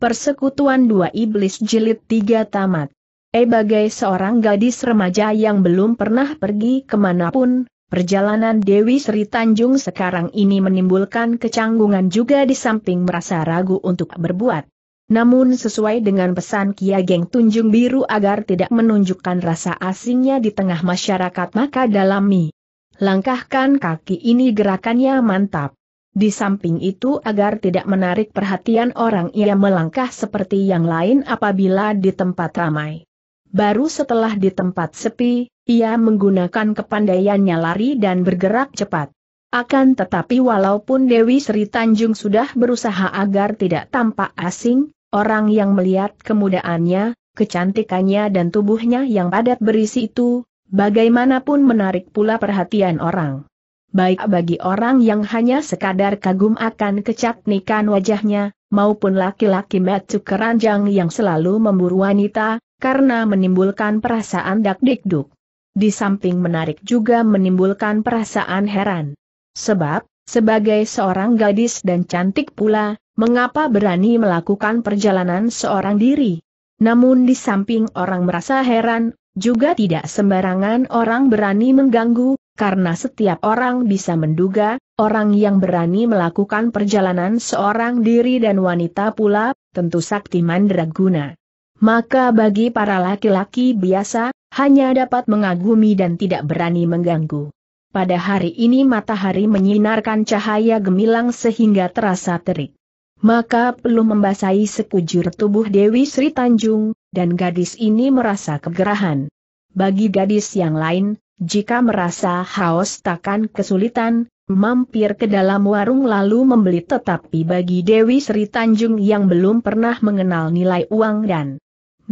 Persekutuan Dua Iblis Jilid tiga Tamat. Eh bagai seorang gadis remaja yang belum pernah pergi kemanapun, perjalanan Dewi Sri Tanjung sekarang ini menimbulkan kecanggungan juga di samping merasa ragu untuk berbuat. Namun sesuai dengan pesan Kia Geng Tunjung Biru agar tidak menunjukkan rasa asingnya di tengah masyarakat maka dalami. Langkahkan kaki ini gerakannya mantap. Di samping itu agar tidak menarik perhatian orang ia melangkah seperti yang lain apabila di tempat ramai. Baru setelah di tempat sepi, ia menggunakan kepandaiannya lari dan bergerak cepat. Akan tetapi walaupun Dewi Sri Tanjung sudah berusaha agar tidak tampak asing, orang yang melihat kemudaannya, kecantikannya dan tubuhnya yang padat berisi itu, bagaimanapun menarik pula perhatian orang baik bagi orang yang hanya sekadar kagum akan kecantikan wajahnya, maupun laki-laki metu keranjang yang selalu memburu wanita, karena menimbulkan perasaan dak-dikduk. Di samping menarik juga menimbulkan perasaan heran. Sebab, sebagai seorang gadis dan cantik pula, mengapa berani melakukan perjalanan seorang diri? Namun di samping orang merasa heran, juga tidak sembarangan orang berani mengganggu, karena setiap orang bisa menduga, orang yang berani melakukan perjalanan seorang diri dan wanita pula, tentu sakti mandraguna. Maka bagi para laki-laki biasa, hanya dapat mengagumi dan tidak berani mengganggu. Pada hari ini matahari menyinarkan cahaya gemilang sehingga terasa terik. Maka perlu membasahi sekujur tubuh Dewi Sri Tanjung, dan gadis ini merasa kegerahan. Bagi gadis yang lain, jika merasa haus takkan kesulitan, mampir ke dalam warung lalu membeli tetapi bagi Dewi Sri Tanjung yang belum pernah mengenal nilai uang dan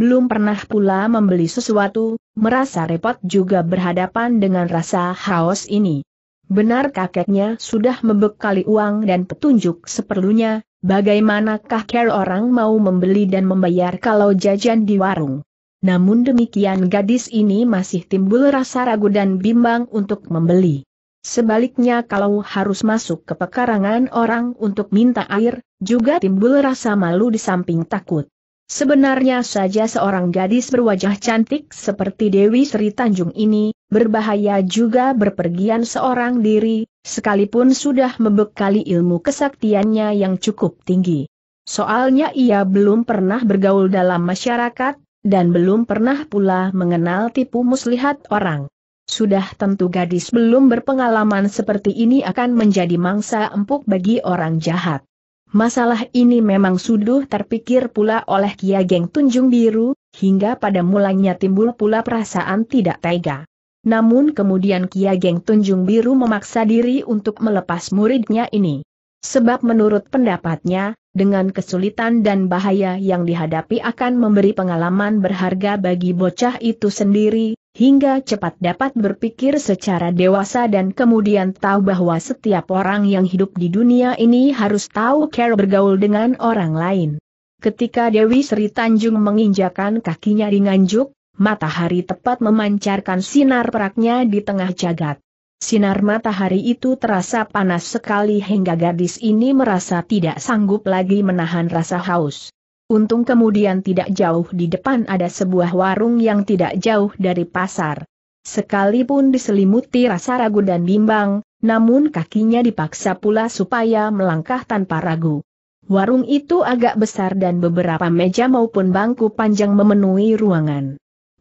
belum pernah pula membeli sesuatu, merasa repot juga berhadapan dengan rasa haus ini. Benar kakeknya sudah membekali uang dan petunjuk seperlunya, bagaimanakah care orang mau membeli dan membayar kalau jajan di warung. Namun demikian gadis ini masih timbul rasa ragu dan bimbang untuk membeli. Sebaliknya kalau harus masuk ke pekarangan orang untuk minta air, juga timbul rasa malu di samping takut. Sebenarnya saja seorang gadis berwajah cantik seperti Dewi Sri Tanjung ini, berbahaya juga berpergian seorang diri, sekalipun sudah membekali ilmu kesaktiannya yang cukup tinggi. Soalnya ia belum pernah bergaul dalam masyarakat, dan belum pernah pula mengenal tipu muslihat orang. Sudah tentu gadis belum berpengalaman seperti ini akan menjadi mangsa empuk bagi orang jahat. Masalah ini memang sudah terpikir pula oleh Kia Geng Tunjung Biru, hingga pada mulanya timbul pula perasaan tidak tega. Namun kemudian Kia Geng Tunjung Biru memaksa diri untuk melepas muridnya ini. Sebab menurut pendapatnya, dengan kesulitan dan bahaya yang dihadapi akan memberi pengalaman berharga bagi bocah itu sendiri, hingga cepat dapat berpikir secara dewasa dan kemudian tahu bahwa setiap orang yang hidup di dunia ini harus tahu cara bergaul dengan orang lain. Ketika Dewi Sri Tanjung menginjakan kakinya di Nganjuk, matahari tepat memancarkan sinar peraknya di tengah jagat. Sinar matahari itu terasa panas sekali hingga gadis ini merasa tidak sanggup lagi menahan rasa haus. Untung kemudian tidak jauh di depan ada sebuah warung yang tidak jauh dari pasar. Sekalipun diselimuti rasa ragu dan bimbang, namun kakinya dipaksa pula supaya melangkah tanpa ragu. Warung itu agak besar dan beberapa meja maupun bangku panjang memenuhi ruangan.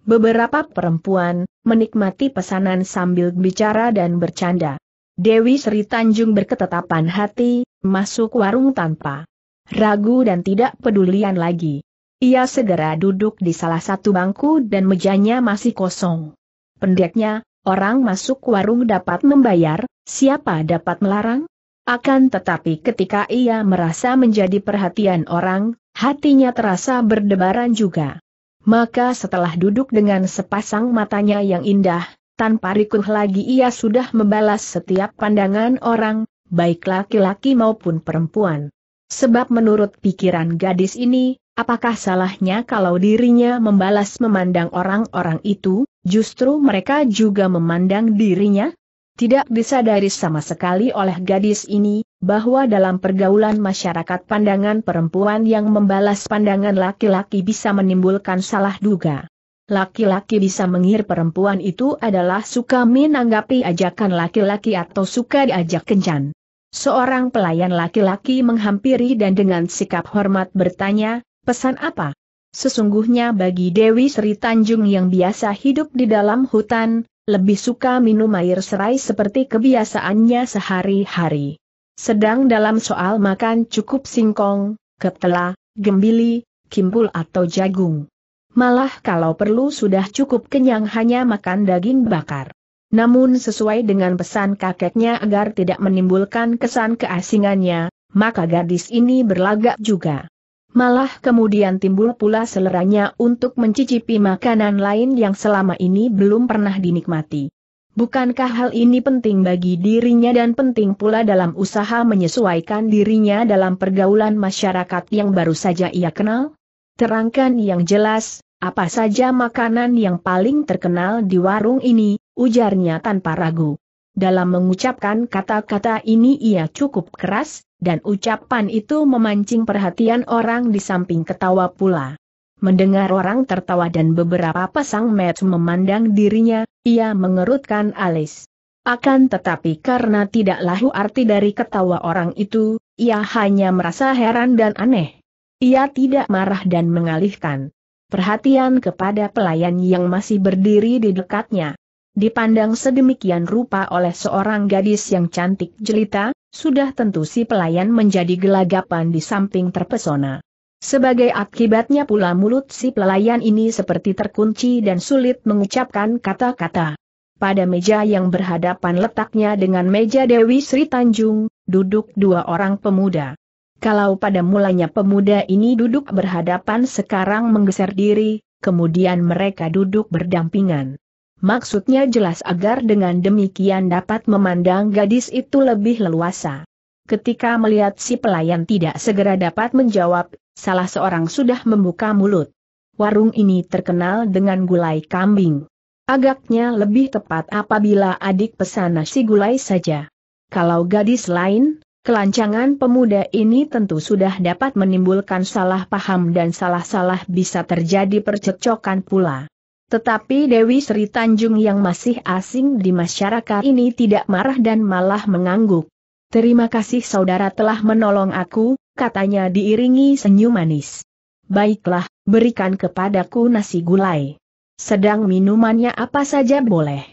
Beberapa perempuan menikmati pesanan sambil bicara dan bercanda. Dewi Sri Tanjung berketetapan hati, masuk warung tanpa ragu dan tidak pedulian lagi. Ia segera duduk di salah satu bangku dan mejanya masih kosong. Pendeknya, orang masuk warung dapat membayar, siapa dapat melarang? Akan tetapi ketika ia merasa menjadi perhatian orang, hatinya terasa berdebaran juga. Maka setelah duduk dengan sepasang matanya yang indah, tanpa rikuh lagi ia sudah membalas setiap pandangan orang, baik laki-laki maupun perempuan. Sebab menurut pikiran gadis ini, apakah salahnya kalau dirinya membalas memandang orang-orang itu, justru mereka juga memandang dirinya? Tidak disadari sama sekali oleh gadis ini, bahwa dalam pergaulan masyarakat pandangan perempuan yang membalas pandangan laki-laki bisa menimbulkan salah duga. Laki-laki bisa mengir perempuan itu adalah suka menanggapi ajakan laki-laki atau suka diajak kencan. Seorang pelayan laki-laki menghampiri dan dengan sikap hormat bertanya, pesan apa? Sesungguhnya bagi Dewi Sri Tanjung yang biasa hidup di dalam hutan, lebih suka minum air serai seperti kebiasaannya sehari-hari. Sedang dalam soal makan cukup singkong, ketela, gembili, kimpul atau jagung. Malah kalau perlu sudah cukup kenyang hanya makan daging bakar. Namun sesuai dengan pesan kakeknya agar tidak menimbulkan kesan keasingannya, maka gadis ini berlagak juga. Malah kemudian timbul pula seleranya untuk mencicipi makanan lain yang selama ini belum pernah dinikmati. Bukankah hal ini penting bagi dirinya dan penting pula dalam usaha menyesuaikan dirinya dalam pergaulan masyarakat yang baru saja ia kenal? Terangkan yang jelas, apa saja makanan yang paling terkenal di warung ini, ujarnya tanpa ragu. Dalam mengucapkan kata-kata ini ia cukup keras, dan ucapan itu memancing perhatian orang di samping ketawa pula. Mendengar orang tertawa dan beberapa pasang mata memandang dirinya, ia mengerutkan alis. Akan tetapi karena tidak lahu arti dari ketawa orang itu, ia hanya merasa heran dan aneh. Ia tidak marah dan mengalihkan perhatian kepada pelayan yang masih berdiri di dekatnya. Dipandang sedemikian rupa oleh seorang gadis yang cantik jelita, sudah tentu si pelayan menjadi gelagapan di samping terpesona. Sebagai akibatnya pula mulut si pelayan ini seperti terkunci dan sulit mengucapkan kata-kata. Pada meja yang berhadapan letaknya dengan meja Dewi Sri Tanjung, duduk dua orang pemuda. Kalau pada mulanya pemuda ini duduk berhadapan sekarang menggeser diri, kemudian mereka duduk berdampingan. Maksudnya jelas agar dengan demikian dapat memandang gadis itu lebih leluasa. Ketika melihat si pelayan tidak segera dapat menjawab, salah seorang sudah membuka mulut. Warung ini terkenal dengan gulai kambing. Agaknya lebih tepat apabila adik pesan nasi gulai saja. Kalau gadis lain, kelancangan pemuda ini tentu sudah dapat menimbulkan salah paham dan salah-salah bisa terjadi percecokan pula. Tetapi Dewi Sri Tanjung yang masih asing di masyarakat ini tidak marah dan malah mengangguk. Terima kasih saudara telah menolong aku, katanya diiringi senyum manis. Baiklah, berikan kepadaku nasi gulai. Sedang minumannya apa saja boleh.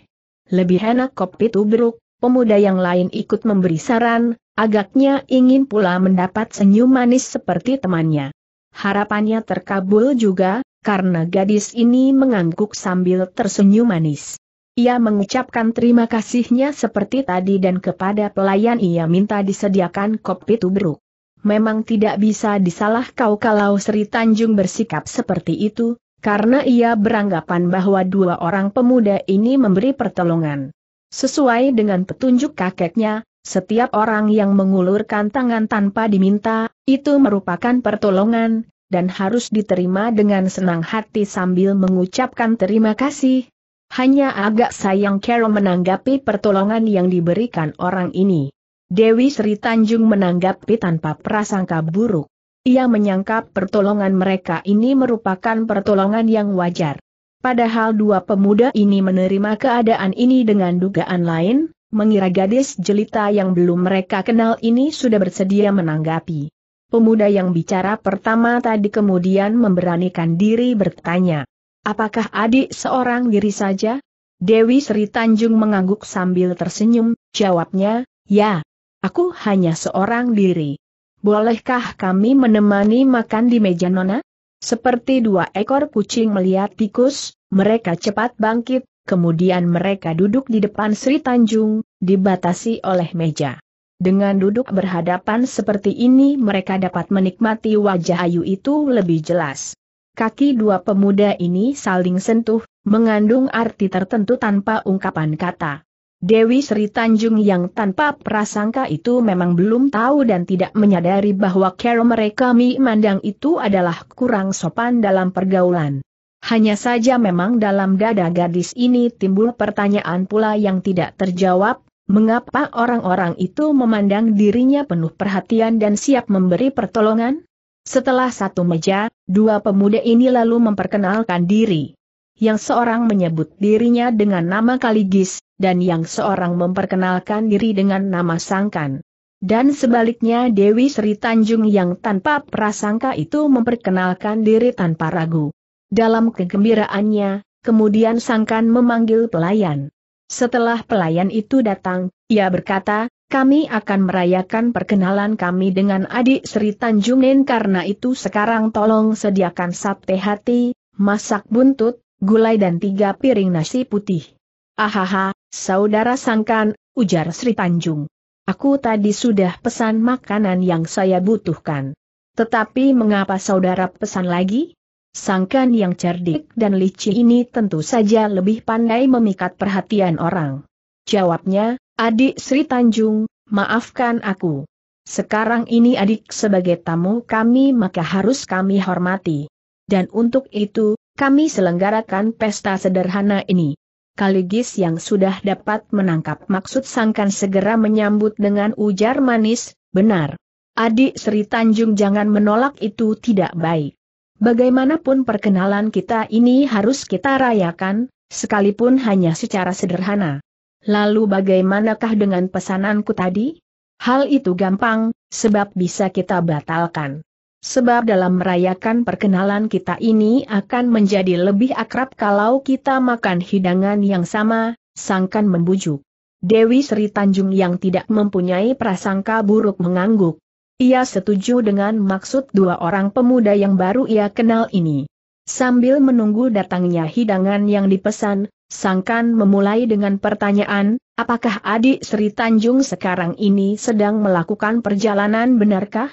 Lebih enak kopi tubruk, pemuda yang lain ikut memberi saran, agaknya ingin pula mendapat senyum manis seperti temannya. Harapannya terkabul juga, karena gadis ini mengangguk sambil tersenyum manis. Ia mengucapkan terima kasihnya seperti tadi dan kepada pelayan ia minta disediakan kopi tubruk memang tidak bisa disalah kau kalau Sri Tanjung bersikap seperti itu, karena ia beranggapan bahwa dua orang pemuda ini memberi pertolongan. Sesuai dengan petunjuk kakeknya, setiap orang yang mengulurkan tangan tanpa diminta, itu merupakan pertolongan, dan harus diterima dengan senang hati sambil mengucapkan terima kasih. Hanya agak sayang Carol menanggapi pertolongan yang diberikan orang ini. Dewi Sri Tanjung menanggapi tanpa prasangka buruk. Ia menyangka pertolongan mereka ini merupakan pertolongan yang wajar. Padahal dua pemuda ini menerima keadaan ini dengan dugaan lain, mengira gadis jelita yang belum mereka kenal ini sudah bersedia menanggapi. Pemuda yang bicara pertama tadi kemudian memberanikan diri bertanya, Apakah adik seorang diri saja? Dewi Sri Tanjung mengangguk sambil tersenyum, jawabnya, Ya, Aku hanya seorang diri. Bolehkah kami menemani makan di meja nona? Seperti dua ekor kucing melihat tikus, mereka cepat bangkit, kemudian mereka duduk di depan Sri Tanjung, dibatasi oleh meja. Dengan duduk berhadapan seperti ini mereka dapat menikmati wajah Ayu itu lebih jelas. Kaki dua pemuda ini saling sentuh, mengandung arti tertentu tanpa ungkapan kata. Dewi Sri Tanjung yang tanpa prasangka itu memang belum tahu dan tidak menyadari bahwa cara mereka Mi Mandang itu adalah kurang sopan dalam pergaulan. Hanya saja memang dalam dada gadis ini timbul pertanyaan pula yang tidak terjawab, mengapa orang-orang itu memandang dirinya penuh perhatian dan siap memberi pertolongan? Setelah satu meja, dua pemuda ini lalu memperkenalkan diri. Yang seorang menyebut dirinya dengan nama Kaligis, dan yang seorang memperkenalkan diri dengan nama Sangkan. Dan sebaliknya Dewi Sri Tanjung yang tanpa prasangka itu memperkenalkan diri tanpa ragu. Dalam kegembiraannya, kemudian Sangkan memanggil pelayan. Setelah pelayan itu datang, ia berkata, kami akan merayakan perkenalan kami dengan adik Sri Tanjungin karena itu sekarang tolong sediakan sate hati, masak buntut, gulai dan tiga piring nasi putih. Ahaha, saudara sangkan, ujar Sri Tanjung. Aku tadi sudah pesan makanan yang saya butuhkan. Tetapi mengapa saudara pesan lagi? Sangkan yang cerdik dan licin ini tentu saja lebih pandai memikat perhatian orang. Jawabnya, adik Sri Tanjung, maafkan aku. Sekarang ini adik sebagai tamu kami maka harus kami hormati. Dan untuk itu, kami selenggarakan pesta sederhana ini. Kaligis yang sudah dapat menangkap maksud sangkan segera menyambut dengan ujar manis, benar. Adik Sri Tanjung jangan menolak itu tidak baik. Bagaimanapun perkenalan kita ini harus kita rayakan, sekalipun hanya secara sederhana. Lalu bagaimanakah dengan pesananku tadi? Hal itu gampang, sebab bisa kita batalkan. Sebab dalam merayakan perkenalan kita ini akan menjadi lebih akrab kalau kita makan hidangan yang sama, sangkan membujuk. Dewi Sri Tanjung yang tidak mempunyai prasangka buruk mengangguk. Ia setuju dengan maksud dua orang pemuda yang baru ia kenal ini. Sambil menunggu datangnya hidangan yang dipesan, Sangkan memulai dengan pertanyaan, apakah adik Sri Tanjung sekarang ini sedang melakukan perjalanan benarkah?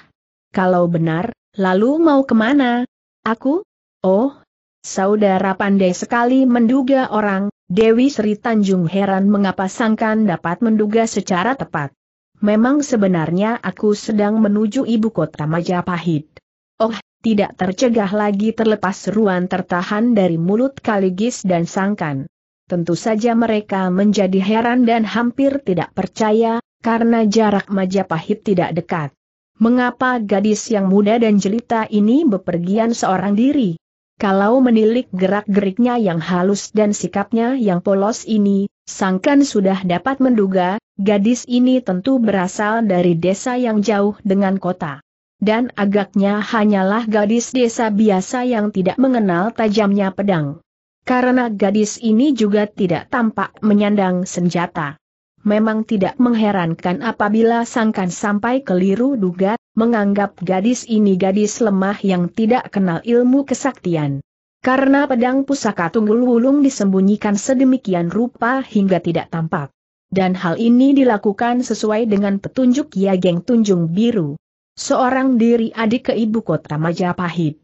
Kalau benar, Lalu mau kemana? Aku? Oh, saudara pandai sekali menduga orang, Dewi Sri Tanjung heran mengapa sangkan dapat menduga secara tepat. Memang sebenarnya aku sedang menuju ibu kota Majapahit. Oh, tidak tercegah lagi terlepas seruan tertahan dari mulut Kaligis dan Sangkan. Tentu saja mereka menjadi heran dan hampir tidak percaya, karena jarak Majapahit tidak dekat. Mengapa gadis yang muda dan jelita ini bepergian seorang diri? Kalau menilik gerak-geriknya yang halus dan sikapnya yang polos ini, sangkan sudah dapat menduga, gadis ini tentu berasal dari desa yang jauh dengan kota. Dan agaknya hanyalah gadis desa biasa yang tidak mengenal tajamnya pedang. Karena gadis ini juga tidak tampak menyandang senjata. Memang tidak mengherankan apabila sangkan sampai keliru duga, menganggap gadis ini gadis lemah yang tidak kenal ilmu kesaktian. Karena pedang pusaka tunggul wulung disembunyikan sedemikian rupa hingga tidak tampak. Dan hal ini dilakukan sesuai dengan petunjuk Yageng Tunjung Biru. Seorang diri adik ke ibu kota Majapahit.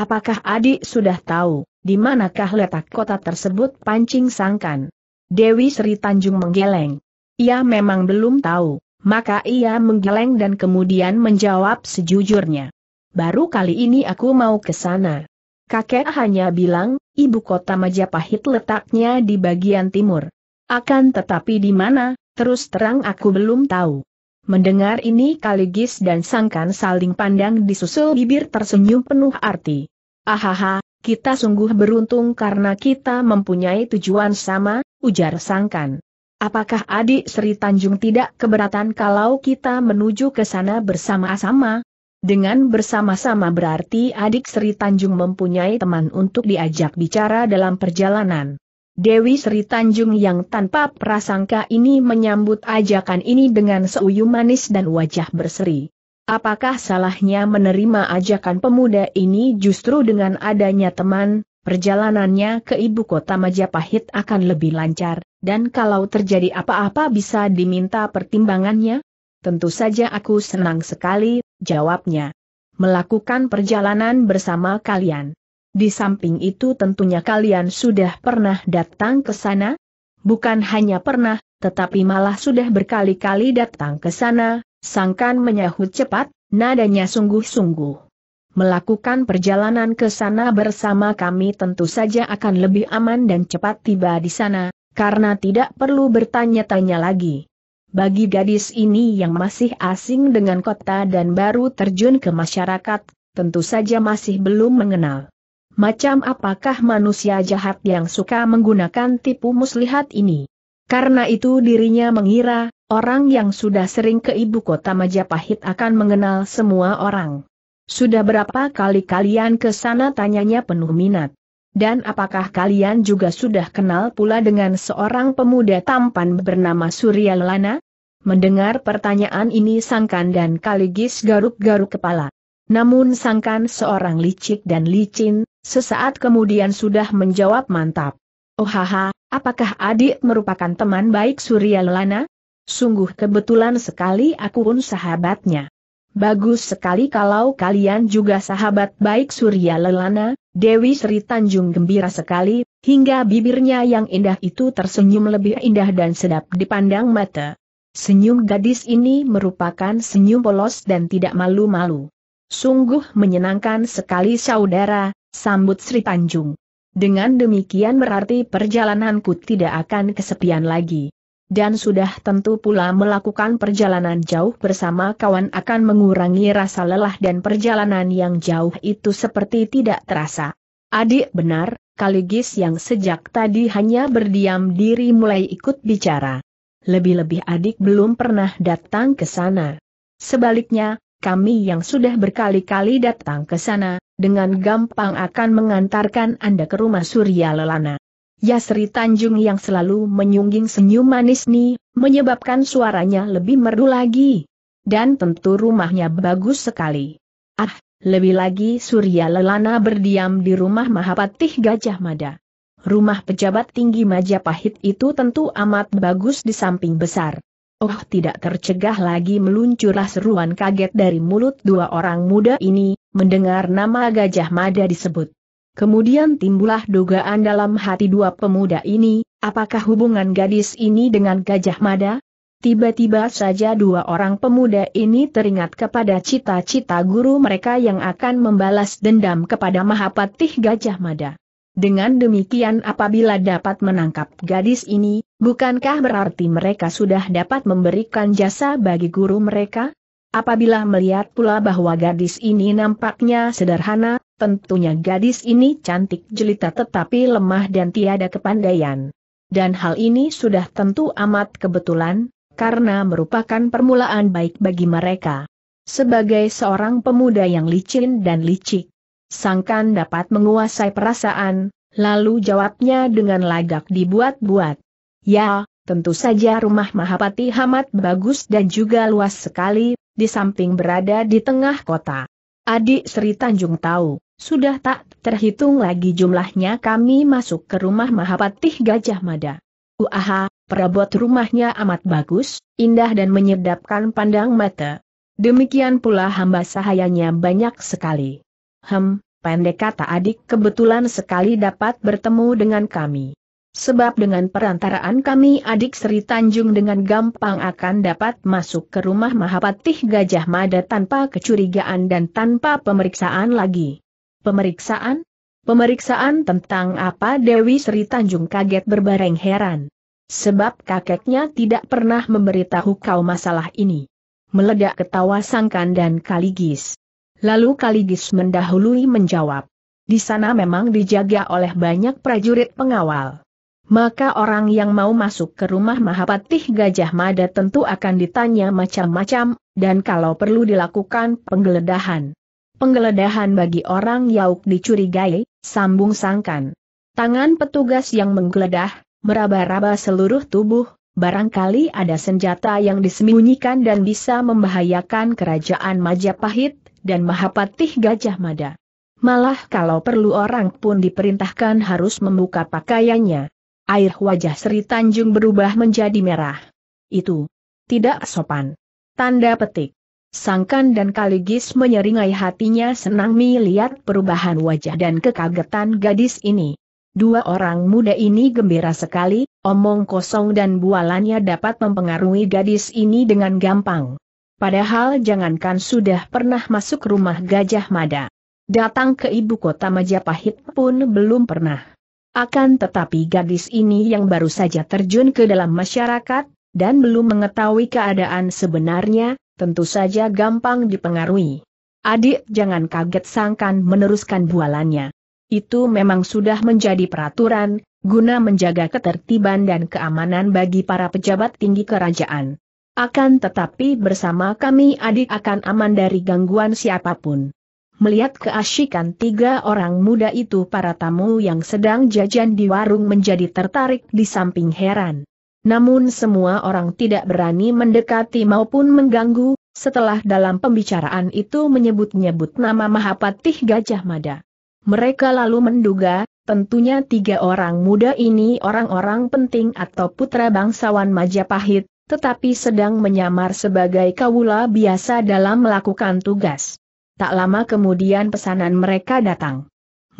Apakah adik sudah tahu, di manakah letak kota tersebut pancing sangkan? Dewi Sri Tanjung menggeleng. Ia memang belum tahu, maka ia menggeleng dan kemudian menjawab sejujurnya. Baru kali ini aku mau ke sana. Kakek hanya bilang, ibu kota Majapahit letaknya di bagian timur. Akan tetapi di mana, terus terang aku belum tahu. Mendengar ini Kaligis dan Sangkan saling pandang disusul bibir tersenyum penuh arti. Ahaha, kita sungguh beruntung karena kita mempunyai tujuan sama, ujar Sangkan. Apakah adik Sri Tanjung tidak keberatan kalau kita menuju ke sana bersama-sama? Dengan bersama-sama berarti adik Sri Tanjung mempunyai teman untuk diajak bicara dalam perjalanan. Dewi Sri Tanjung yang tanpa prasangka ini menyambut ajakan ini dengan seuyu manis dan wajah berseri. Apakah salahnya menerima ajakan pemuda ini justru dengan adanya teman, perjalanannya ke ibu kota Majapahit akan lebih lancar, dan kalau terjadi apa-apa bisa diminta pertimbangannya? Tentu saja aku senang sekali, jawabnya. Melakukan perjalanan bersama kalian. Di samping itu tentunya kalian sudah pernah datang ke sana? Bukan hanya pernah, tetapi malah sudah berkali-kali datang ke sana, sangkan menyahut cepat, nadanya sungguh-sungguh melakukan perjalanan ke sana bersama kami tentu saja akan lebih aman dan cepat tiba di sana, karena tidak perlu bertanya-tanya lagi. Bagi gadis ini yang masih asing dengan kota dan baru terjun ke masyarakat, tentu saja masih belum mengenal. Macam apakah manusia jahat yang suka menggunakan tipu muslihat ini? Karena itu dirinya mengira, orang yang sudah sering ke ibu kota Majapahit akan mengenal semua orang. Sudah berapa kali kalian ke sana tanyanya penuh minat. Dan apakah kalian juga sudah kenal pula dengan seorang pemuda tampan bernama Surya Lana? Mendengar pertanyaan ini Sangkan dan Kaligis garuk-garuk kepala. Namun Sangkan seorang licik dan licin, sesaat kemudian sudah menjawab mantap. Oh haha, apakah adik merupakan teman baik Surya Lana? Sungguh kebetulan sekali aku pun sahabatnya. Bagus sekali kalau kalian juga sahabat baik Surya Lelana, Dewi Sri Tanjung gembira sekali, hingga bibirnya yang indah itu tersenyum lebih indah dan sedap dipandang mata. Senyum gadis ini merupakan senyum polos dan tidak malu-malu. Sungguh menyenangkan sekali saudara, sambut Sri Tanjung. Dengan demikian berarti perjalananku tidak akan kesepian lagi dan sudah tentu pula melakukan perjalanan jauh bersama kawan akan mengurangi rasa lelah dan perjalanan yang jauh itu seperti tidak terasa. Adik benar, Kaligis yang sejak tadi hanya berdiam diri mulai ikut bicara. Lebih-lebih adik belum pernah datang ke sana. Sebaliknya, kami yang sudah berkali-kali datang ke sana, dengan gampang akan mengantarkan Anda ke rumah Surya Lelana. Yasri Tanjung yang selalu menyungging senyum manis ni, menyebabkan suaranya lebih merdu lagi. Dan tentu rumahnya bagus sekali. Ah, lebih lagi Surya Lelana berdiam di rumah Mahapatih Gajah Mada. Rumah pejabat tinggi Majapahit itu tentu amat bagus di samping besar. Oh tidak tercegah lagi meluncurlah seruan kaget dari mulut dua orang muda ini, mendengar nama Gajah Mada disebut. Kemudian timbullah dugaan dalam hati dua pemuda ini, apakah hubungan gadis ini dengan Gajah Mada? Tiba-tiba saja dua orang pemuda ini teringat kepada cita-cita guru mereka yang akan membalas dendam kepada Mahapatih Gajah Mada. Dengan demikian apabila dapat menangkap gadis ini, bukankah berarti mereka sudah dapat memberikan jasa bagi guru mereka? Apabila melihat pula bahwa gadis ini nampaknya sederhana, Tentunya gadis ini cantik jelita tetapi lemah dan tiada kepandaian. Dan hal ini sudah tentu amat kebetulan, karena merupakan permulaan baik bagi mereka. Sebagai seorang pemuda yang licin dan licik, sangkan dapat menguasai perasaan, lalu jawabnya dengan lagak dibuat-buat. Ya, tentu saja rumah Mahapati amat bagus dan juga luas sekali, di samping berada di tengah kota. Adik Sri Tanjung tahu sudah tak terhitung lagi jumlahnya kami masuk ke rumah Mahapatih Gajah Mada. Uaha, perabot rumahnya amat bagus, indah dan menyedapkan pandang mata. Demikian pula hamba sahayanya banyak sekali. Hem, pendek kata adik kebetulan sekali dapat bertemu dengan kami. Sebab dengan perantaraan kami adik Sri Tanjung dengan gampang akan dapat masuk ke rumah Mahapatih Gajah Mada tanpa kecurigaan dan tanpa pemeriksaan lagi. Pemeriksaan? Pemeriksaan tentang apa Dewi Sri Tanjung kaget berbareng heran. Sebab kakeknya tidak pernah memberitahu kau masalah ini. Meledak ketawa sangkan dan kaligis. Lalu kaligis mendahului menjawab. Di sana memang dijaga oleh banyak prajurit pengawal maka orang yang mau masuk ke rumah Mahapatih Gajah Mada tentu akan ditanya macam-macam, dan kalau perlu dilakukan penggeledahan. Penggeledahan bagi orang yauk dicurigai, sambung sangkan. Tangan petugas yang menggeledah, meraba-raba seluruh tubuh, barangkali ada senjata yang disembunyikan dan bisa membahayakan kerajaan Majapahit dan Mahapatih Gajah Mada. Malah kalau perlu orang pun diperintahkan harus membuka pakaiannya. Air wajah Sri Tanjung berubah menjadi merah. Itu tidak sopan. Tanda petik. Sangkan dan Kaligis menyeringai hatinya senang melihat perubahan wajah dan kekagetan gadis ini. Dua orang muda ini gembira sekali, omong kosong dan bualannya dapat mempengaruhi gadis ini dengan gampang. Padahal jangankan sudah pernah masuk rumah Gajah Mada. Datang ke ibu kota Majapahit pun belum pernah. Akan tetapi gadis ini yang baru saja terjun ke dalam masyarakat, dan belum mengetahui keadaan sebenarnya, tentu saja gampang dipengaruhi. Adik jangan kaget sangkan meneruskan bualannya. Itu memang sudah menjadi peraturan, guna menjaga ketertiban dan keamanan bagi para pejabat tinggi kerajaan. Akan tetapi bersama kami adik akan aman dari gangguan siapapun. Melihat keasyikan tiga orang muda itu para tamu yang sedang jajan di warung menjadi tertarik di samping heran namun semua orang tidak berani mendekati maupun mengganggu, setelah dalam pembicaraan itu menyebut-nyebut nama Mahapatih Gajah Mada. Mereka lalu menduga, tentunya tiga orang muda ini orang-orang penting atau putra bangsawan Majapahit, tetapi sedang menyamar sebagai kawula biasa dalam melakukan tugas. Tak lama kemudian pesanan mereka datang.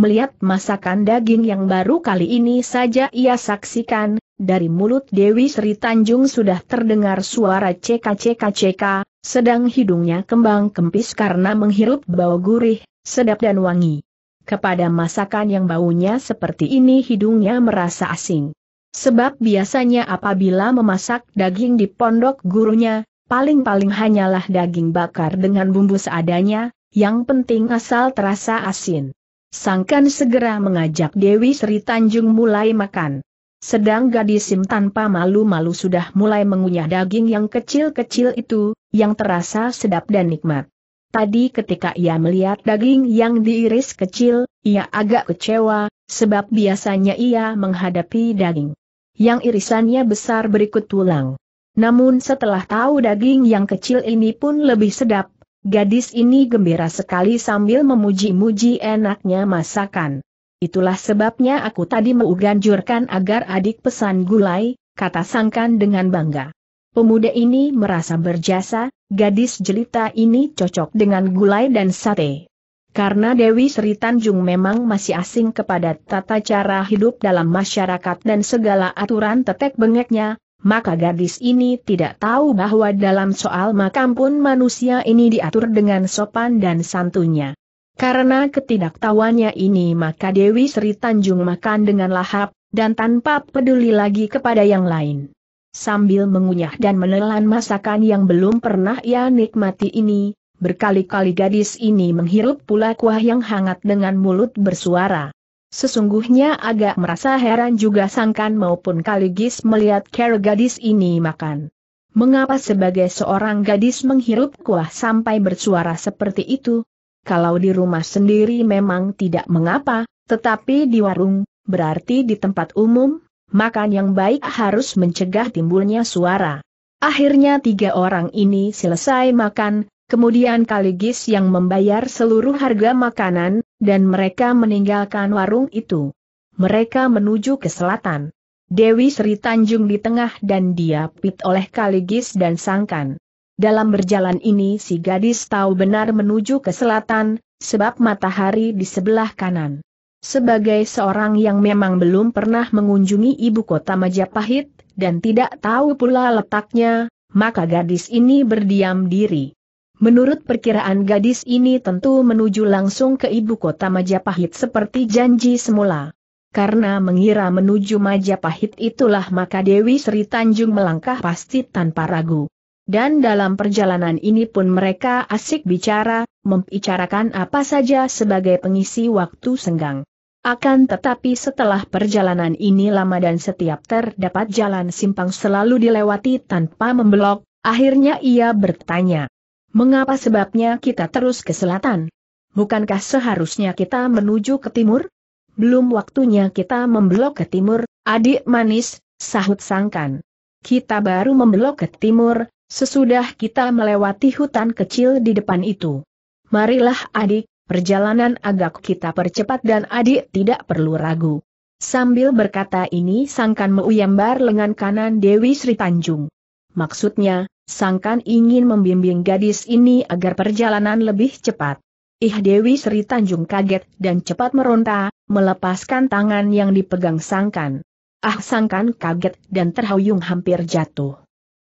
Melihat masakan daging yang baru kali ini saja ia saksikan, dari mulut Dewi Sri Tanjung sudah terdengar suara CKCKCK, sedang hidungnya kembang kempis karena menghirup bau gurih, sedap dan wangi. Kepada masakan yang baunya seperti ini hidungnya merasa asing. Sebab biasanya apabila memasak daging di pondok gurunya, paling-paling hanyalah daging bakar dengan bumbu seadanya, yang penting asal terasa asin. Sangkan segera mengajak Dewi Sri Tanjung mulai makan. Sedang gadis Sim tanpa malu-malu sudah mulai mengunyah daging yang kecil-kecil itu, yang terasa sedap dan nikmat. Tadi ketika ia melihat daging yang diiris kecil, ia agak kecewa, sebab biasanya ia menghadapi daging yang irisannya besar berikut tulang. Namun setelah tahu daging yang kecil ini pun lebih sedap, gadis ini gembira sekali sambil memuji-muji enaknya masakan. Itulah sebabnya aku tadi mau agar adik pesan gulai, kata Sangkan dengan bangga. Pemuda ini merasa berjasa, gadis jelita ini cocok dengan gulai dan sate. Karena Dewi Sri Tanjung memang masih asing kepada tata cara hidup dalam masyarakat dan segala aturan tetek bengeknya, maka gadis ini tidak tahu bahwa dalam soal makam pun manusia ini diatur dengan sopan dan santunnya. Karena ketidaktahuannya ini maka Dewi Sri Tanjung makan dengan lahap, dan tanpa peduli lagi kepada yang lain. Sambil mengunyah dan menelan masakan yang belum pernah ia nikmati ini, berkali-kali gadis ini menghirup pula kuah yang hangat dengan mulut bersuara. Sesungguhnya agak merasa heran juga sangkan maupun kaligis melihat care gadis ini makan. Mengapa sebagai seorang gadis menghirup kuah sampai bersuara seperti itu, kalau di rumah sendiri memang tidak mengapa, tetapi di warung, berarti di tempat umum, makan yang baik harus mencegah timbulnya suara. Akhirnya tiga orang ini selesai makan, kemudian Kaligis yang membayar seluruh harga makanan, dan mereka meninggalkan warung itu. Mereka menuju ke selatan. Dewi Sri Tanjung di tengah dan dia pit oleh Kaligis dan Sangkan. Dalam berjalan ini si gadis tahu benar menuju ke selatan, sebab matahari di sebelah kanan. Sebagai seorang yang memang belum pernah mengunjungi ibu kota Majapahit, dan tidak tahu pula letaknya, maka gadis ini berdiam diri. Menurut perkiraan gadis ini tentu menuju langsung ke ibu kota Majapahit seperti janji semula. Karena mengira menuju Majapahit itulah maka Dewi Sri Tanjung melangkah pasti tanpa ragu. Dan dalam perjalanan ini pun mereka asik bicara, membicarakan apa saja sebagai pengisi waktu senggang. Akan tetapi setelah perjalanan ini lama dan setiap terdapat jalan simpang selalu dilewati tanpa membelok, akhirnya ia bertanya. Mengapa sebabnya kita terus ke selatan? Bukankah seharusnya kita menuju ke timur? Belum waktunya kita membelok ke timur, adik manis, sahut sangkan. Kita baru membelok ke timur, Sesudah kita melewati hutan kecil di depan itu. Marilah adik, perjalanan agak kita percepat dan adik tidak perlu ragu. Sambil berkata ini sangkan meuyambar lengan kanan Dewi Sri Tanjung. Maksudnya, sangkan ingin membimbing gadis ini agar perjalanan lebih cepat. Ih Dewi Sri Tanjung kaget dan cepat meronta, melepaskan tangan yang dipegang sangkan. Ah sangkan kaget dan terhuyung hampir jatuh.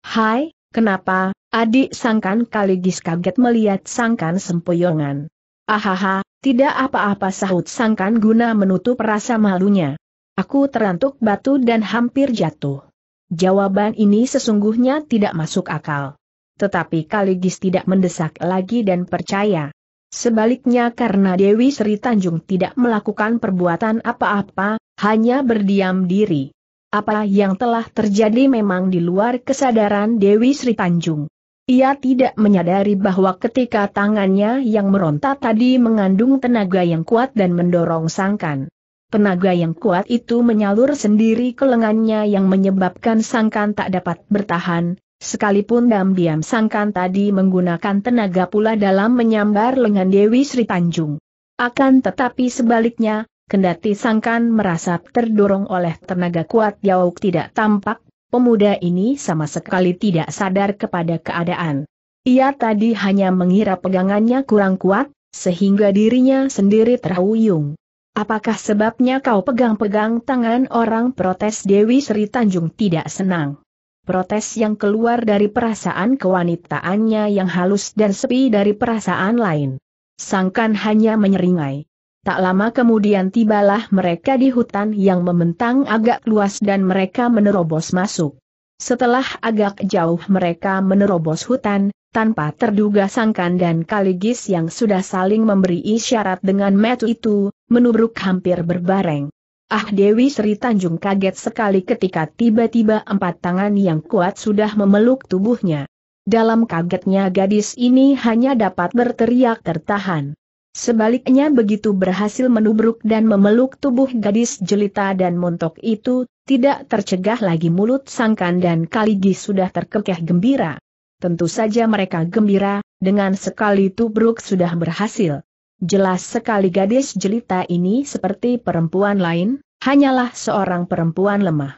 Hai, Kenapa, adik sangkan kaligis kaget melihat sangkan sempoyongan. Ahaha, tidak apa-apa sahut sangkan guna menutup rasa malunya. Aku terantuk batu dan hampir jatuh. Jawaban ini sesungguhnya tidak masuk akal. Tetapi Kaligis tidak mendesak lagi dan percaya. Sebaliknya karena Dewi Sri Tanjung tidak melakukan perbuatan apa-apa, hanya berdiam diri. Apa yang telah terjadi memang di luar kesadaran Dewi Sri Tanjung. Ia tidak menyadari bahwa ketika tangannya yang meronta tadi mengandung tenaga yang kuat dan mendorong sangkan. Tenaga yang kuat itu menyalur sendiri ke lengannya yang menyebabkan sangkan tak dapat bertahan, sekalipun diam-diam sangkan tadi menggunakan tenaga pula dalam menyambar lengan Dewi Sri Tanjung. Akan tetapi sebaliknya, Kendati Sangkan merasa terdorong oleh tenaga kuat Yauk tidak tampak, pemuda ini sama sekali tidak sadar kepada keadaan. Ia tadi hanya mengira pegangannya kurang kuat, sehingga dirinya sendiri terhuyung. Apakah sebabnya kau pegang-pegang tangan orang protes Dewi Sri Tanjung tidak senang? Protes yang keluar dari perasaan kewanitaannya yang halus dan sepi dari perasaan lain. Sangkan hanya menyeringai. Tak lama kemudian tibalah mereka di hutan yang membentang agak luas dan mereka menerobos masuk. Setelah agak jauh mereka menerobos hutan, tanpa terduga sangkan dan kaligis yang sudah saling memberi isyarat dengan metu itu, menubruk hampir berbareng. Ah Dewi Sri Tanjung kaget sekali ketika tiba-tiba empat tangan yang kuat sudah memeluk tubuhnya. Dalam kagetnya gadis ini hanya dapat berteriak tertahan. Sebaliknya begitu berhasil menubruk dan memeluk tubuh gadis jelita dan montok itu, tidak tercegah lagi mulut sangkan dan kaligi sudah terkekeh gembira. Tentu saja mereka gembira, dengan sekali tubruk sudah berhasil. Jelas sekali gadis jelita ini seperti perempuan lain, hanyalah seorang perempuan lemah.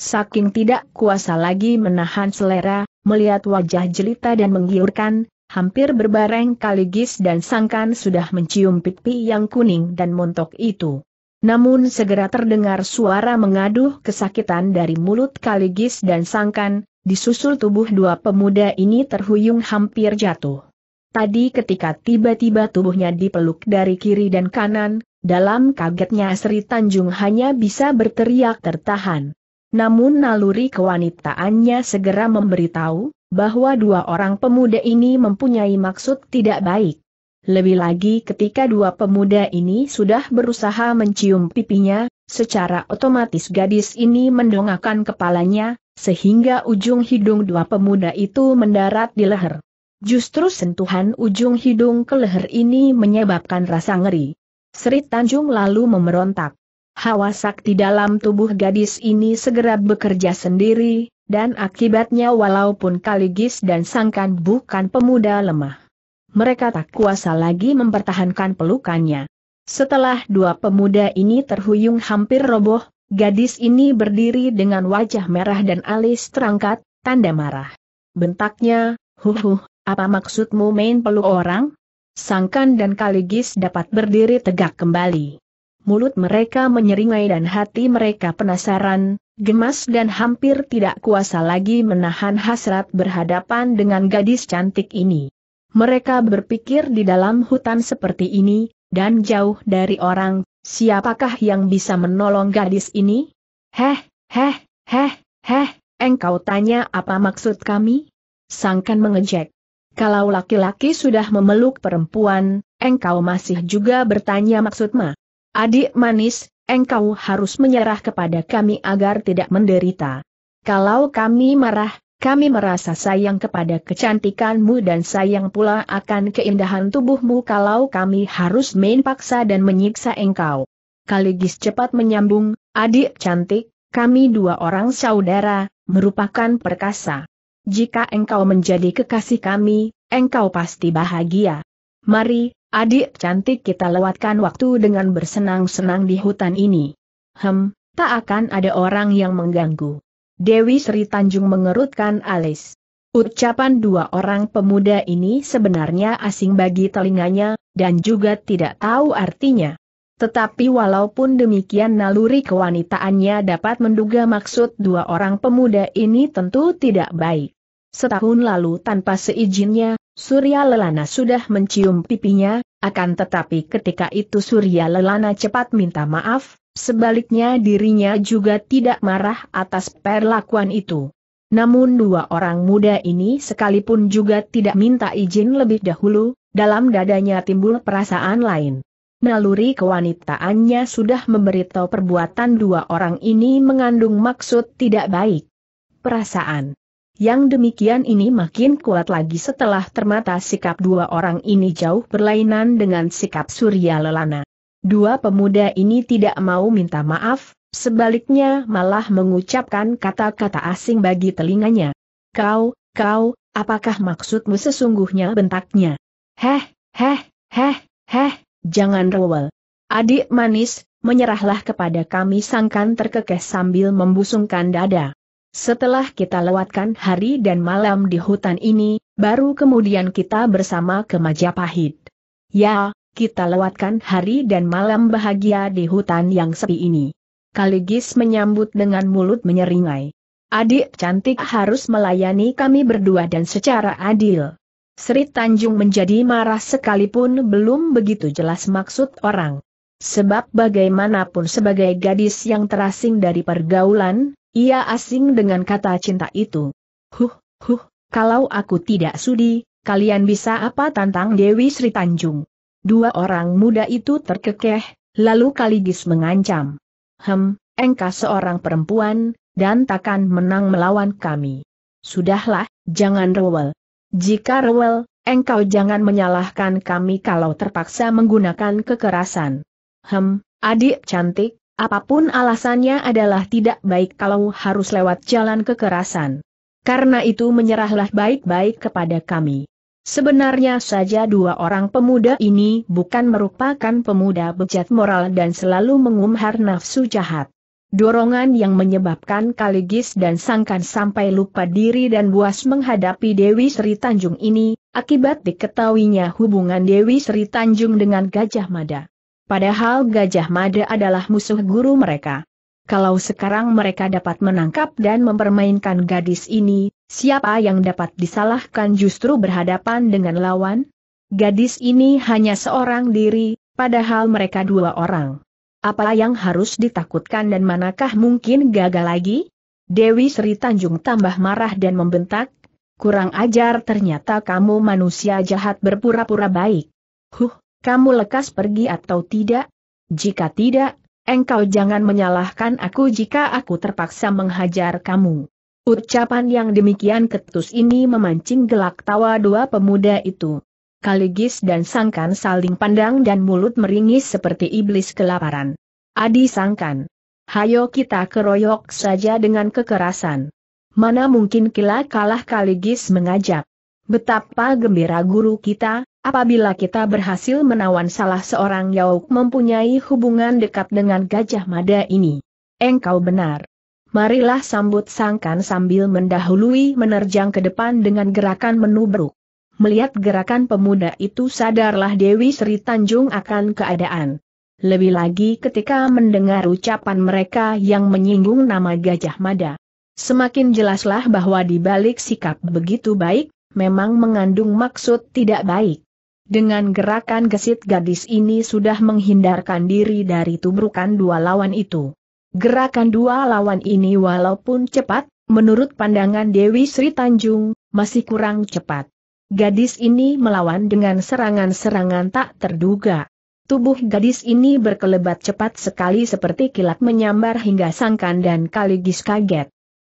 Saking tidak kuasa lagi menahan selera, melihat wajah jelita dan menggiurkan, hampir berbareng kaligis dan sangkan sudah mencium pipi yang kuning dan montok itu. Namun segera terdengar suara mengaduh kesakitan dari mulut kaligis dan sangkan, disusul tubuh dua pemuda ini terhuyung hampir jatuh. Tadi ketika tiba-tiba tubuhnya dipeluk dari kiri dan kanan, dalam kagetnya Sri Tanjung hanya bisa berteriak tertahan. Namun naluri kewanitaannya segera memberitahu, bahwa dua orang pemuda ini mempunyai maksud tidak baik. Lebih lagi ketika dua pemuda ini sudah berusaha mencium pipinya, secara otomatis gadis ini mendongakkan kepalanya, sehingga ujung hidung dua pemuda itu mendarat di leher. Justru sentuhan ujung hidung ke leher ini menyebabkan rasa ngeri. Sri Tanjung lalu memberontak. Hawa sakti dalam tubuh gadis ini segera bekerja sendiri, dan akibatnya walaupun Kaligis dan Sangkan bukan pemuda lemah. Mereka tak kuasa lagi mempertahankan pelukannya. Setelah dua pemuda ini terhuyung hampir roboh, gadis ini berdiri dengan wajah merah dan alis terangkat, tanda marah. Bentaknya, huhuh, apa maksudmu main peluk orang? Sangkan dan Kaligis dapat berdiri tegak kembali mulut mereka menyeringai dan hati mereka penasaran, gemas dan hampir tidak kuasa lagi menahan hasrat berhadapan dengan gadis cantik ini. Mereka berpikir di dalam hutan seperti ini, dan jauh dari orang, siapakah yang bisa menolong gadis ini? Heh, heh, heh, heh, engkau tanya apa maksud kami? Sangkan mengejek. Kalau laki-laki sudah memeluk perempuan, engkau masih juga bertanya maksud ma. Adik manis, engkau harus menyerah kepada kami agar tidak menderita. Kalau kami marah, kami merasa sayang kepada kecantikanmu dan sayang pula akan keindahan tubuhmu kalau kami harus main paksa dan menyiksa engkau. Kaligis cepat menyambung, adik cantik, kami dua orang saudara, merupakan perkasa. Jika engkau menjadi kekasih kami, engkau pasti bahagia. Mari, Adik cantik kita lewatkan waktu dengan bersenang-senang di hutan ini. Hem, tak akan ada orang yang mengganggu. Dewi Sri Tanjung mengerutkan alis. Ucapan dua orang pemuda ini sebenarnya asing bagi telinganya, dan juga tidak tahu artinya. Tetapi walaupun demikian naluri kewanitaannya dapat menduga maksud dua orang pemuda ini tentu tidak baik. Setahun lalu tanpa seizinnya, Surya Lelana sudah mencium pipinya, akan tetapi ketika itu Surya Lelana cepat minta maaf, sebaliknya dirinya juga tidak marah atas perlakuan itu. Namun dua orang muda ini sekalipun juga tidak minta izin lebih dahulu, dalam dadanya timbul perasaan lain. Naluri kewanitaannya sudah memberitahu perbuatan dua orang ini mengandung maksud tidak baik. Perasaan yang demikian ini makin kuat lagi setelah termata sikap dua orang ini jauh berlainan dengan sikap Surya Lelana. Dua pemuda ini tidak mau minta maaf, sebaliknya malah mengucapkan kata-kata asing bagi telinganya. Kau, kau, apakah maksudmu sesungguhnya bentaknya? Heh, heh, heh, heh, jangan rewel. Adik manis, menyerahlah kepada kami sangkan terkekeh sambil membusungkan dada. Setelah kita lewatkan hari dan malam di hutan ini, baru kemudian kita bersama ke Majapahit. Ya, kita lewatkan hari dan malam bahagia di hutan yang sepi ini. Kaligis menyambut dengan mulut menyeringai. Adik cantik harus melayani kami berdua dan secara adil. Sri Tanjung menjadi marah sekalipun belum begitu jelas maksud orang. Sebab bagaimanapun sebagai gadis yang terasing dari pergaulan, ia asing dengan kata cinta itu. Huh, huh, kalau aku tidak sudi, kalian bisa apa tantang Dewi Sri Tanjung. Dua orang muda itu terkekeh, lalu Kaligis mengancam. Hem, engkau seorang perempuan, dan takkan menang melawan kami. Sudahlah, jangan rewel. Jika rewel, engkau jangan menyalahkan kami kalau terpaksa menggunakan kekerasan. Hem, adik cantik, Apapun alasannya adalah tidak baik kalau harus lewat jalan kekerasan. Karena itu menyerahlah baik-baik kepada kami. Sebenarnya saja dua orang pemuda ini bukan merupakan pemuda bejat moral dan selalu mengumhar nafsu jahat. Dorongan yang menyebabkan Kaligis dan Sangkan sampai lupa diri dan buas menghadapi Dewi Sri Tanjung ini, akibat diketahuinya hubungan Dewi Sri Tanjung dengan Gajah Mada. Padahal Gajah Mada adalah musuh guru mereka. Kalau sekarang mereka dapat menangkap dan mempermainkan gadis ini, siapa yang dapat disalahkan justru berhadapan dengan lawan? Gadis ini hanya seorang diri, padahal mereka dua orang. Apa yang harus ditakutkan dan manakah mungkin gagal lagi? Dewi Sri Tanjung tambah marah dan membentak, kurang ajar ternyata kamu manusia jahat berpura-pura baik. Huh, kamu lekas pergi atau tidak? Jika tidak, engkau jangan menyalahkan aku jika aku terpaksa menghajar kamu. Ucapan yang demikian ketus ini memancing gelak tawa dua pemuda itu. Kaligis dan Sangkan saling pandang dan mulut meringis seperti iblis kelaparan. Adi Sangkan. Hayo kita keroyok saja dengan kekerasan. Mana mungkin kila kalah Kaligis mengajak. Betapa gembira guru kita, Apabila kita berhasil menawan salah seorang Yauk mempunyai hubungan dekat dengan Gajah Mada ini. Engkau benar. Marilah sambut sangkan sambil mendahului menerjang ke depan dengan gerakan menubruk. Melihat gerakan pemuda itu sadarlah Dewi Sri Tanjung akan keadaan. Lebih lagi ketika mendengar ucapan mereka yang menyinggung nama Gajah Mada. Semakin jelaslah bahwa di balik sikap begitu baik, memang mengandung maksud tidak baik. Dengan gerakan gesit gadis ini sudah menghindarkan diri dari tubrukan dua lawan itu. Gerakan dua lawan ini walaupun cepat, menurut pandangan Dewi Sri Tanjung, masih kurang cepat. Gadis ini melawan dengan serangan-serangan tak terduga. Tubuh gadis ini berkelebat cepat sekali seperti kilat menyambar hingga sangkan dan kaligis kaget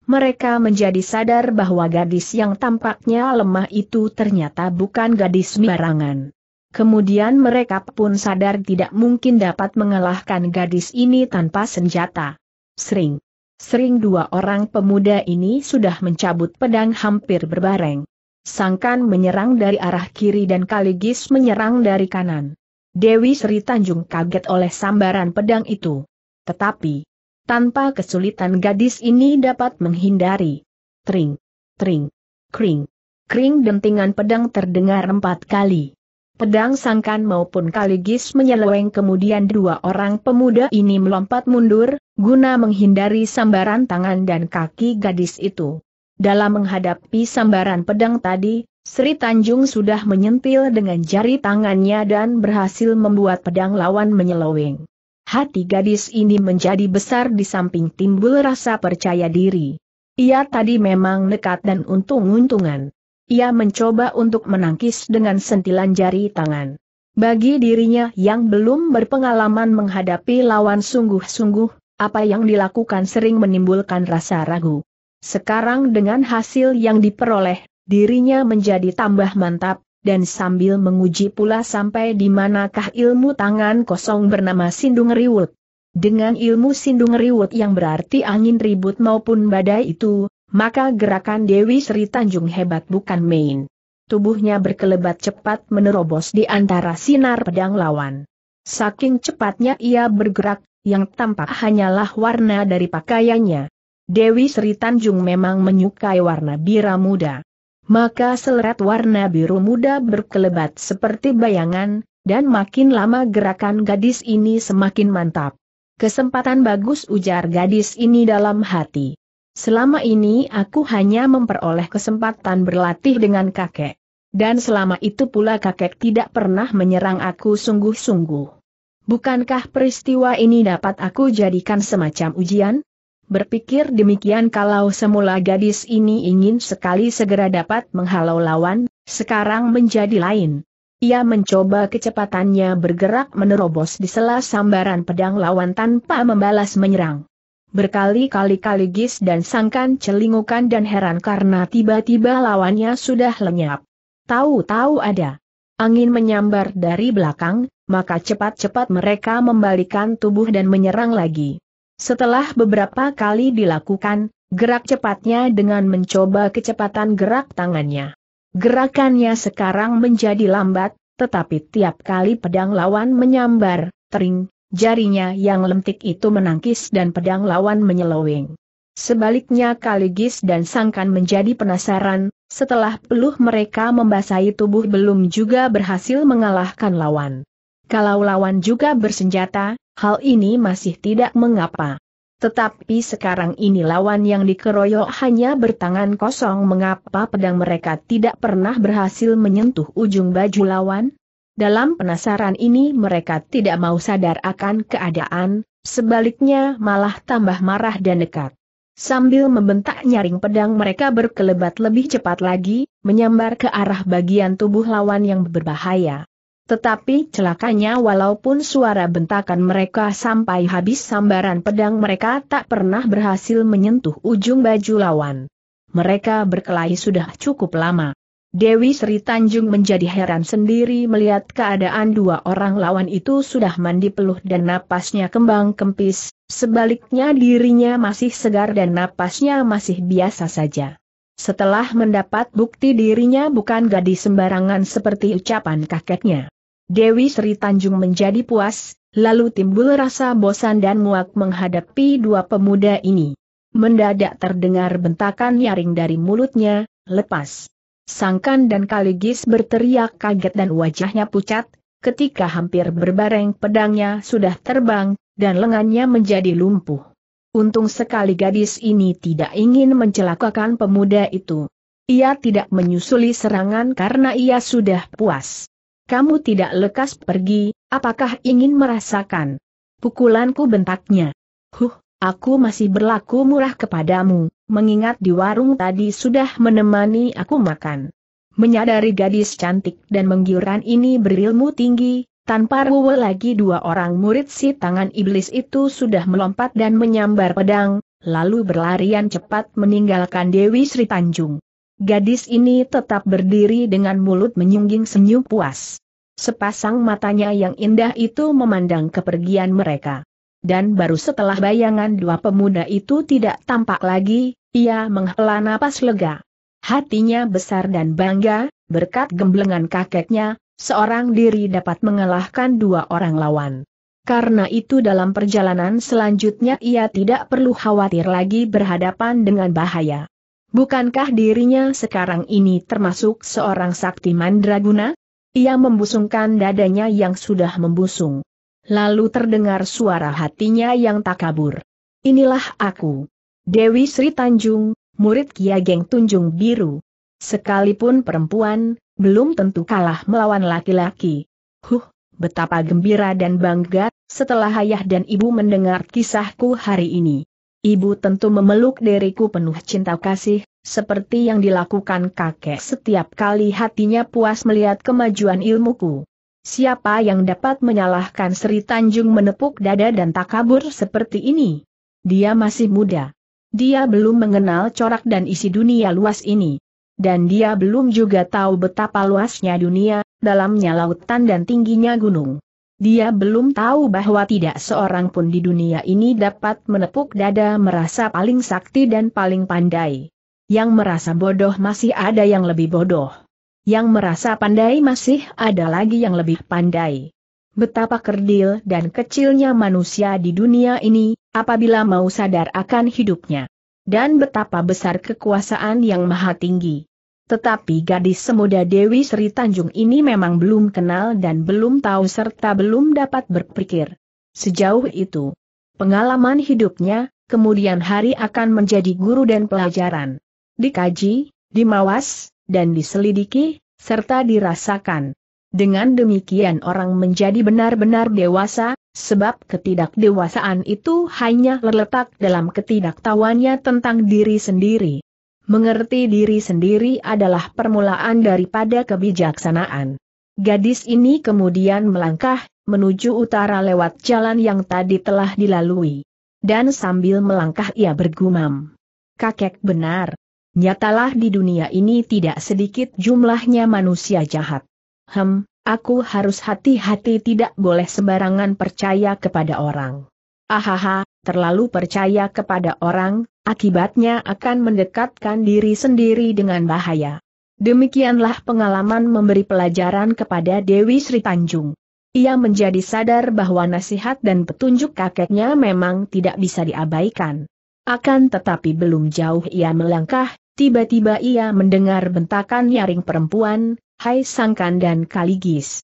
mereka menjadi sadar bahwa gadis yang tampaknya lemah itu ternyata bukan gadis sembarangan. Kemudian mereka pun sadar tidak mungkin dapat mengalahkan gadis ini tanpa senjata. Sering. Sering dua orang pemuda ini sudah mencabut pedang hampir berbareng. Sangkan menyerang dari arah kiri dan Kaligis menyerang dari kanan. Dewi Sri Tanjung kaget oleh sambaran pedang itu. Tetapi, tanpa kesulitan gadis ini dapat menghindari. Tring, tring, kring, kring dentingan pedang terdengar empat kali. Pedang sangkan maupun kaligis menyeleweng kemudian dua orang pemuda ini melompat mundur, guna menghindari sambaran tangan dan kaki gadis itu. Dalam menghadapi sambaran pedang tadi, Sri Tanjung sudah menyentil dengan jari tangannya dan berhasil membuat pedang lawan menyeleweng hati gadis ini menjadi besar di samping timbul rasa percaya diri. Ia tadi memang nekat dan untung-untungan. Ia mencoba untuk menangkis dengan sentilan jari tangan. Bagi dirinya yang belum berpengalaman menghadapi lawan sungguh-sungguh, apa yang dilakukan sering menimbulkan rasa ragu. Sekarang dengan hasil yang diperoleh, dirinya menjadi tambah mantap, dan sambil menguji pula sampai di manakah ilmu tangan kosong bernama Sindung Riwut. Dengan ilmu Sindung Riwut yang berarti angin ribut maupun badai itu, maka gerakan Dewi Sri Tanjung hebat bukan main. Tubuhnya berkelebat cepat menerobos di antara sinar pedang lawan. Saking cepatnya ia bergerak, yang tampak hanyalah warna dari pakaiannya. Dewi Sri Tanjung memang menyukai warna bira muda maka seleret warna biru muda berkelebat seperti bayangan, dan makin lama gerakan gadis ini semakin mantap. Kesempatan bagus ujar gadis ini dalam hati. Selama ini aku hanya memperoleh kesempatan berlatih dengan kakek. Dan selama itu pula kakek tidak pernah menyerang aku sungguh-sungguh. Bukankah peristiwa ini dapat aku jadikan semacam ujian? Berpikir demikian kalau semula gadis ini ingin sekali segera dapat menghalau lawan, sekarang menjadi lain. Ia mencoba kecepatannya bergerak menerobos di sela sambaran pedang lawan tanpa membalas menyerang. Berkali-kali kaligis dan sangkan celingukan dan heran karena tiba-tiba lawannya sudah lenyap. Tahu-tahu ada angin menyambar dari belakang, maka cepat-cepat mereka membalikan tubuh dan menyerang lagi. Setelah beberapa kali dilakukan, gerak cepatnya dengan mencoba kecepatan gerak tangannya. Gerakannya sekarang menjadi lambat, tetapi tiap kali pedang lawan menyambar, tering, jarinya yang lentik itu menangkis dan pedang lawan menyeloweng. Sebaliknya Kaligis dan Sangkan menjadi penasaran, setelah peluh mereka membasahi tubuh belum juga berhasil mengalahkan lawan. Kalau lawan juga bersenjata, Hal ini masih tidak mengapa. Tetapi sekarang ini lawan yang dikeroyok hanya bertangan kosong mengapa pedang mereka tidak pernah berhasil menyentuh ujung baju lawan? Dalam penasaran ini mereka tidak mau sadar akan keadaan, sebaliknya malah tambah marah dan dekat. Sambil membentak nyaring pedang mereka berkelebat lebih cepat lagi, menyambar ke arah bagian tubuh lawan yang berbahaya. Tetapi celakanya walaupun suara bentakan mereka sampai habis sambaran pedang mereka tak pernah berhasil menyentuh ujung baju lawan. Mereka berkelahi sudah cukup lama. Dewi Sri Tanjung menjadi heran sendiri melihat keadaan dua orang lawan itu sudah mandi peluh dan napasnya kembang kempis, sebaliknya dirinya masih segar dan napasnya masih biasa saja. Setelah mendapat bukti dirinya bukan gadis sembarangan seperti ucapan kakeknya. Dewi Sri Tanjung menjadi puas, lalu timbul rasa bosan dan muak menghadapi dua pemuda ini. Mendadak terdengar bentakan nyaring dari mulutnya, lepas. Sangkan dan Kaligis berteriak kaget dan wajahnya pucat, ketika hampir berbareng pedangnya sudah terbang, dan lengannya menjadi lumpuh. Untung sekali gadis ini tidak ingin mencelakakan pemuda itu. Ia tidak menyusuli serangan karena ia sudah puas. Kamu tidak lekas pergi, apakah ingin merasakan? Pukulanku bentaknya. Huh, aku masih berlaku murah kepadamu, mengingat di warung tadi sudah menemani aku makan. Menyadari gadis cantik dan menggiuran ini berilmu tinggi, tanpa ruwe lagi dua orang murid si tangan iblis itu sudah melompat dan menyambar pedang, lalu berlarian cepat meninggalkan Dewi Sri Tanjung. Gadis ini tetap berdiri dengan mulut menyungging senyum puas. Sepasang matanya yang indah itu memandang kepergian mereka. Dan baru setelah bayangan dua pemuda itu tidak tampak lagi, ia menghela napas lega. Hatinya besar dan bangga, berkat gemblengan kakeknya, seorang diri dapat mengalahkan dua orang lawan. Karena itu dalam perjalanan selanjutnya ia tidak perlu khawatir lagi berhadapan dengan bahaya. Bukankah dirinya sekarang ini termasuk seorang sakti mandraguna? Ia membusungkan dadanya yang sudah membusung. Lalu terdengar suara hatinya yang tak kabur. Inilah aku. Dewi Sri Tanjung, murid Kiageng Tunjung Biru. Sekalipun perempuan, belum tentu kalah melawan laki-laki. Huh, betapa gembira dan bangga, setelah ayah dan ibu mendengar kisahku hari ini. Ibu tentu memeluk diriku penuh cinta kasih, seperti yang dilakukan kakek setiap kali hatinya puas melihat kemajuan ilmuku. Siapa yang dapat menyalahkan Sri Tanjung menepuk dada dan takabur seperti ini? Dia masih muda. Dia belum mengenal corak dan isi dunia luas ini. Dan dia belum juga tahu betapa luasnya dunia, dalamnya lautan dan tingginya gunung. Dia belum tahu bahwa tidak seorang pun di dunia ini dapat menepuk dada merasa paling sakti dan paling pandai. Yang merasa bodoh masih ada yang lebih bodoh. Yang merasa pandai masih ada lagi yang lebih pandai. Betapa kerdil dan kecilnya manusia di dunia ini, apabila mau sadar akan hidupnya. Dan betapa besar kekuasaan yang maha tinggi. Tetapi gadis semuda Dewi Sri Tanjung ini memang belum kenal dan belum tahu serta belum dapat berpikir. Sejauh itu, pengalaman hidupnya, kemudian hari akan menjadi guru dan pelajaran. Dikaji, dimawas, dan diselidiki, serta dirasakan. Dengan demikian orang menjadi benar-benar dewasa, sebab ketidakdewasaan itu hanya terletak dalam ketidaktahuannya tentang diri sendiri mengerti diri sendiri adalah permulaan daripada kebijaksanaan. Gadis ini kemudian melangkah, menuju utara lewat jalan yang tadi telah dilalui. Dan sambil melangkah ia bergumam. Kakek benar. Nyatalah di dunia ini tidak sedikit jumlahnya manusia jahat. Hem, aku harus hati-hati tidak boleh sembarangan percaya kepada orang. Ahaha, terlalu percaya kepada orang, akibatnya akan mendekatkan diri sendiri dengan bahaya. Demikianlah pengalaman memberi pelajaran kepada Dewi Sri Tanjung. Ia menjadi sadar bahwa nasihat dan petunjuk kakeknya memang tidak bisa diabaikan. Akan tetapi belum jauh ia melangkah, tiba-tiba ia mendengar bentakan nyaring perempuan, Hai Sangkan dan Kaligis.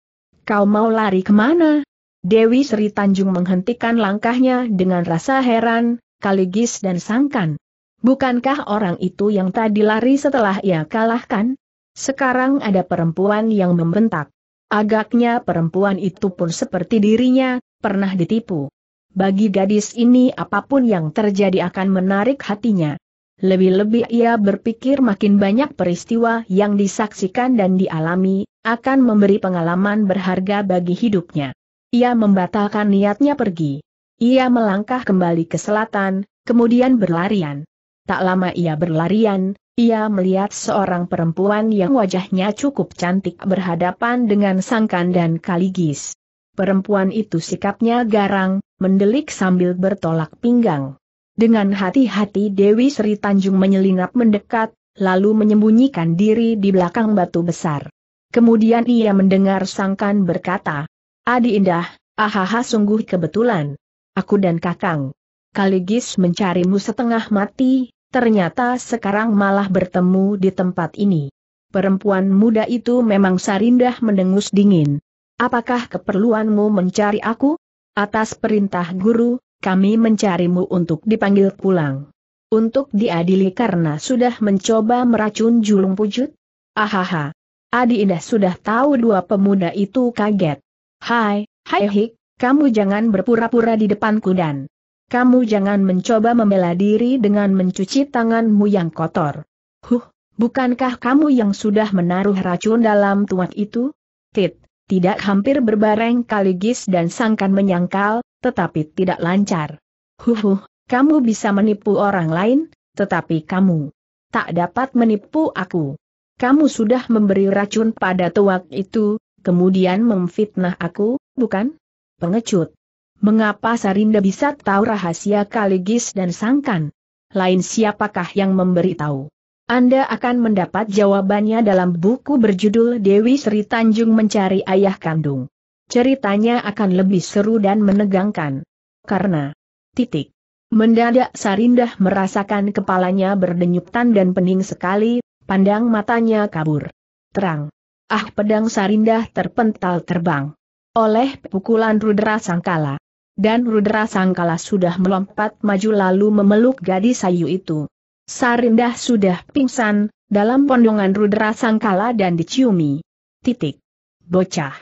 Kau mau lari kemana? Dewi Sri Tanjung menghentikan langkahnya dengan rasa heran, Kaligis dan Sangkan. Bukankah orang itu yang tadi lari setelah ia kalahkan? Sekarang ada perempuan yang membentak. Agaknya perempuan itu pun seperti dirinya, pernah ditipu. Bagi gadis ini apapun yang terjadi akan menarik hatinya. Lebih-lebih ia berpikir makin banyak peristiwa yang disaksikan dan dialami, akan memberi pengalaman berharga bagi hidupnya. Ia membatalkan niatnya pergi. Ia melangkah kembali ke selatan, kemudian berlarian. Tak lama ia berlarian, ia melihat seorang perempuan yang wajahnya cukup cantik berhadapan dengan Sangkan dan Kaligis. Perempuan itu sikapnya garang, mendelik sambil bertolak pinggang. Dengan hati-hati Dewi Sri Tanjung menyelinap mendekat, lalu menyembunyikan diri di belakang batu besar. Kemudian ia mendengar Sangkan berkata, Adi Indah, ahaha sungguh kebetulan. Aku dan Kakang. Kaligis mencarimu setengah mati, ternyata sekarang malah bertemu di tempat ini. Perempuan muda itu memang sarindah mendengus dingin. Apakah keperluanmu mencari aku? Atas perintah guru, kami mencarimu untuk dipanggil pulang. Untuk diadili karena sudah mencoba meracun julung pujut? Ahaha. Adi Indah sudah tahu dua pemuda itu kaget. Hai, hai hik, kamu jangan berpura-pura di depanku dan kamu jangan mencoba membela diri dengan mencuci tanganmu yang kotor. Huh, bukankah kamu yang sudah menaruh racun dalam tuak itu? Tit, tidak hampir berbareng kaligis dan Sangkan menyangkal, tetapi tidak lancar. Huh, huh kamu bisa menipu orang lain, tetapi kamu tak dapat menipu aku. Kamu sudah memberi racun pada tuak itu, kemudian memfitnah aku, bukan? pengecut. Mengapa Sarinda bisa tahu rahasia Kaligis dan Sangkan? Lain siapakah yang memberitahu? Anda akan mendapat jawabannya dalam buku berjudul Dewi Sri Tanjung Mencari Ayah Kandung. Ceritanya akan lebih seru dan menegangkan. Karena, titik. Mendadak Sarindah merasakan kepalanya berdenyutan dan pening sekali, pandang matanya kabur. Terang. Ah pedang Sarindah terpental terbang oleh pukulan Rudra Sangkala. Dan Rudra Sangkala sudah melompat maju lalu memeluk gadis sayu itu. Sarindah sudah pingsan, dalam pondongan Rudra Sangkala dan diciumi. Titik. Bocah.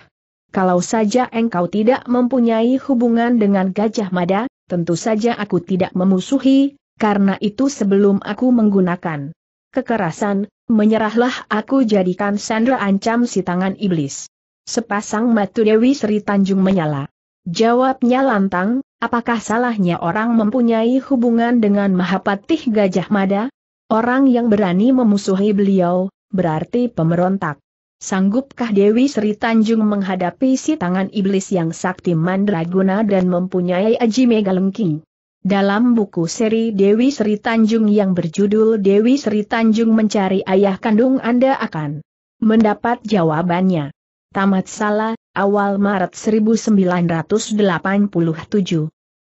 Kalau saja engkau tidak mempunyai hubungan dengan Gajah Mada, tentu saja aku tidak memusuhi, karena itu sebelum aku menggunakan kekerasan, menyerahlah aku jadikan sandra ancam si tangan iblis. Sepasang matu Dewi Sri Tanjung menyala. Jawabnya lantang, apakah salahnya orang mempunyai hubungan dengan Mahapatih Gajah Mada? Orang yang berani memusuhi beliau, berarti pemberontak. Sanggupkah Dewi Sri Tanjung menghadapi si tangan iblis yang sakti mandraguna dan mempunyai aji megalengking? Dalam buku seri Dewi Sri Tanjung yang berjudul Dewi Sri Tanjung Mencari Ayah Kandung Anda akan mendapat jawabannya. Tamat Sala, awal Maret 1987.